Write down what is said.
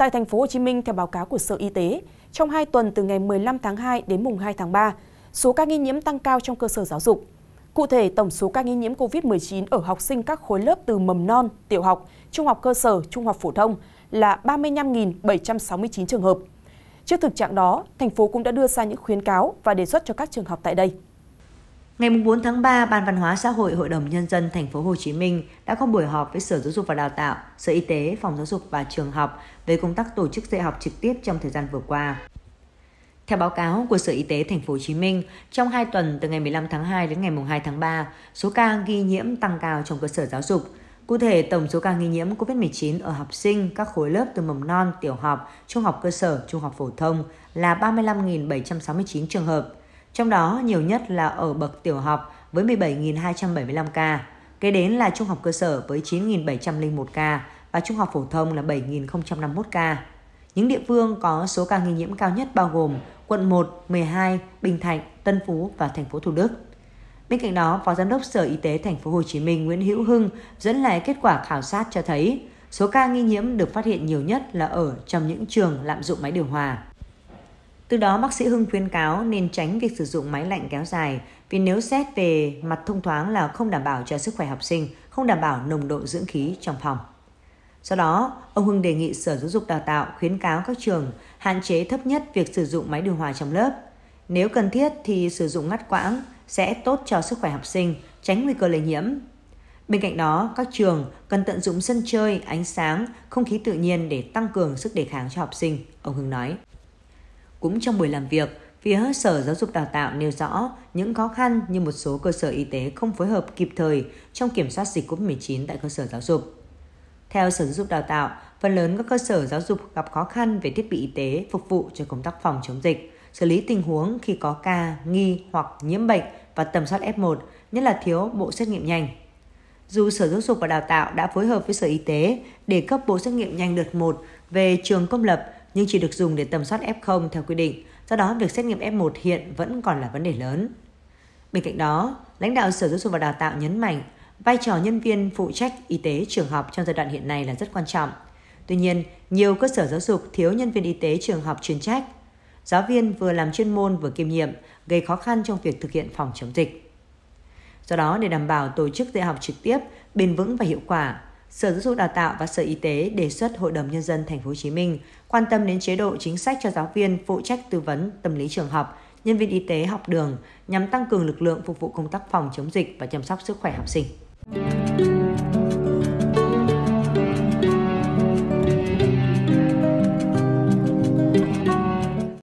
Tại thành phố Hồ Chí Minh theo báo cáo của Sở Y tế, trong 2 tuần từ ngày 15 tháng 2 đến mùng 2 tháng 3, số ca nghi nhiễm tăng cao trong cơ sở giáo dục. Cụ thể, tổng số ca nghi nhiễm COVID-19 ở học sinh các khối lớp từ mầm non, tiểu học, trung học cơ sở, trung học phổ thông là 35.769 trường hợp. Trước thực trạng đó, thành phố cũng đã đưa ra những khuyến cáo và đề xuất cho các trường học tại đây. Ngày 4 tháng 3, Ban Văn hóa Xã hội Hội đồng Nhân dân Thành phố Hồ Chí Minh đã có buổi họp với Sở Giáo dục và Đào tạo, Sở Y tế, Phòng Giáo dục và Trường học về công tác tổ chức dạy học trực tiếp trong thời gian vừa qua. Theo báo cáo của Sở Y tế Thành phố Hồ Chí Minh, trong 2 tuần từ ngày 15 tháng 2 đến ngày 2 tháng 3, số ca ghi nhiễm tăng cao trong cơ sở giáo dục. Cụ thể, tổng số ca nghi nhiễm COVID-19 ở học sinh các khối lớp từ mầm non, tiểu học, trung học cơ sở, trung học phổ thông là 35.769 trường hợp, trong đó nhiều nhất là ở bậc tiểu học với 17.275 ca, kế đến là trung học cơ sở với 9.701 ca và trung học phổ thông là 7.051 ca. Những địa phương có số ca nghi nhiễm cao nhất bao gồm quận 1, 12, Bình Thạnh, Tân Phú và thành phố Thủ Đức. Bên cạnh đó, Phó Giám đốc Sở Y tế Thành phố Hồ Chí Minh Nguyễn Hữu Hưng dẫn lại kết quả khảo sát cho thấy số ca nghi nhiễm được phát hiện nhiều nhất là ở trong những trường lạm dụng máy điều hòa. Từ đó bác sĩ Hưng khuyên cáo nên tránh việc sử dụng máy lạnh kéo dài vì nếu xét về mặt thông thoáng là không đảm bảo cho sức khỏe học sinh, không đảm bảo nồng độ dưỡng khí trong phòng. Sau đó, ông Hưng đề nghị Sở Giáo dục Đào tạo khuyến cáo các trường hạn chế thấp nhất việc sử dụng máy điều hòa trong lớp. Nếu cần thiết thì sử dụng ngắt quãng sẽ tốt cho sức khỏe học sinh, tránh nguy cơ lây nhiễm. Bên cạnh đó, các trường cần tận dụng sân chơi, ánh sáng, không khí tự nhiên để tăng cường sức đề kháng cho học sinh, ông Hưng nói. Cũng trong buổi làm việc, phía Sở Giáo dục Đào tạo nêu rõ những khó khăn như một số cơ sở y tế không phối hợp kịp thời trong kiểm soát dịch COVID-19 tại cơ sở giáo dục. Theo Sở Giáo dục Đào tạo, phần lớn các cơ sở giáo dục gặp khó khăn về thiết bị y tế phục vụ cho công tác phòng chống dịch, xử lý tình huống khi có ca nghi hoặc nhiễm bệnh và tầm soát F1, nhất là thiếu bộ xét nghiệm nhanh. Dù Sở Giáo dục và Đào tạo đã phối hợp với Sở Y tế để cấp bộ xét nghiệm nhanh đợt 1 về trường công lập nhưng chỉ được dùng để tầm soát F0 theo quy định, do đó việc xét nghiệm F1 hiện vẫn còn là vấn đề lớn. Bên cạnh đó, lãnh đạo Sở Giáo dục và Đào tạo nhấn mạnh vai trò nhân viên phụ trách y tế trường học trong giai đoạn hiện nay là rất quan trọng. Tuy nhiên, nhiều cơ sở giáo dục thiếu nhân viên y tế trường học chuyên trách. Giáo viên vừa làm chuyên môn vừa kiêm nhiệm, gây khó khăn trong việc thực hiện phòng chống dịch. Do đó, để đảm bảo tổ chức dạy học trực tiếp bền vững và hiệu quả, Sở Giáo dục Đào tạo và Sở Y tế đề xuất Hội đồng Nhân dân Thành phố Hồ Chí Minh quan tâm đến chế độ chính sách cho giáo viên phụ trách tư vấn tâm lý trường học, nhân viên y tế học đường nhằm tăng cường lực lượng phục vụ công tác phòng chống dịch và chăm sóc sức khỏe học sinh.